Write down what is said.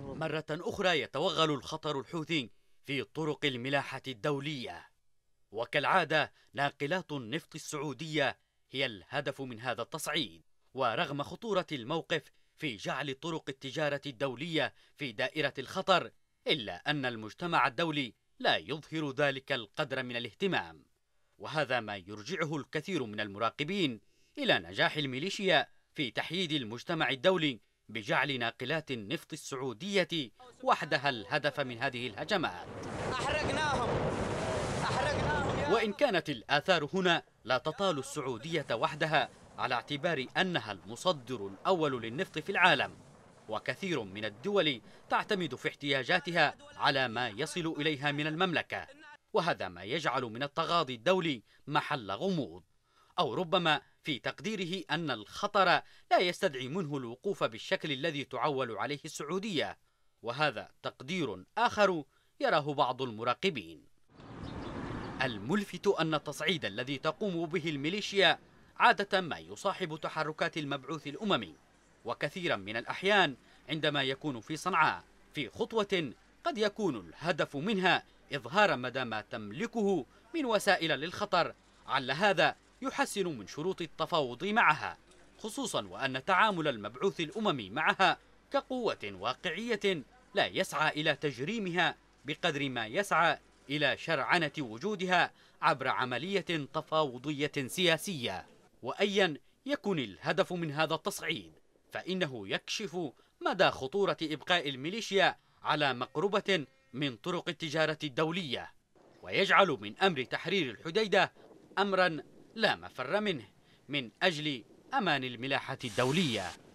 مرة أخرى يتوغل الخطر الحوثي في طرق الملاحة الدولية وكالعادة ناقلات النفط السعودية هي الهدف من هذا التصعيد ورغم خطورة الموقف في جعل طرق التجارة الدولية في دائرة الخطر إلا أن المجتمع الدولي لا يظهر ذلك القدر من الاهتمام وهذا ما يرجعه الكثير من المراقبين إلى نجاح الميليشيا في تحييد المجتمع الدولي بجعل ناقلات النفط السعودية وحدها الهدف من هذه الهجمات أحرقناهم أحرقناهم وإن كانت الآثار هنا لا تطال السعودية وحدها على اعتبار أنها المصدر الأول للنفط في العالم وكثير من الدول تعتمد في احتياجاتها على ما يصل إليها من المملكة وهذا ما يجعل من التغاضي الدولي محل غموض أو ربما في تقديره أن الخطر لا يستدعي منه الوقوف بالشكل الذي تعول عليه السعودية وهذا تقدير آخر يراه بعض المراقبين الملفت أن التصعيد الذي تقوم به الميليشيا عادة ما يصاحب تحركات المبعوث الأممي وكثيرا من الأحيان عندما يكون في صنعاء في خطوة قد يكون الهدف منها إظهار مدى ما تملكه من وسائل للخطر على هذا يحسن من شروط التفاوض معها خصوصا وأن تعامل المبعوث الأممي معها كقوة واقعية لا يسعى إلى تجريمها بقدر ما يسعى إلى شرعنة وجودها عبر عملية تفاوضية سياسية وأيا يكن الهدف من هذا التصعيد فإنه يكشف مدى خطورة إبقاء الميليشيا على مقربة من طرق التجارة الدولية ويجعل من أمر تحرير الحديدة أمرا لا مفر منه من أجل أمان الملاحة الدولية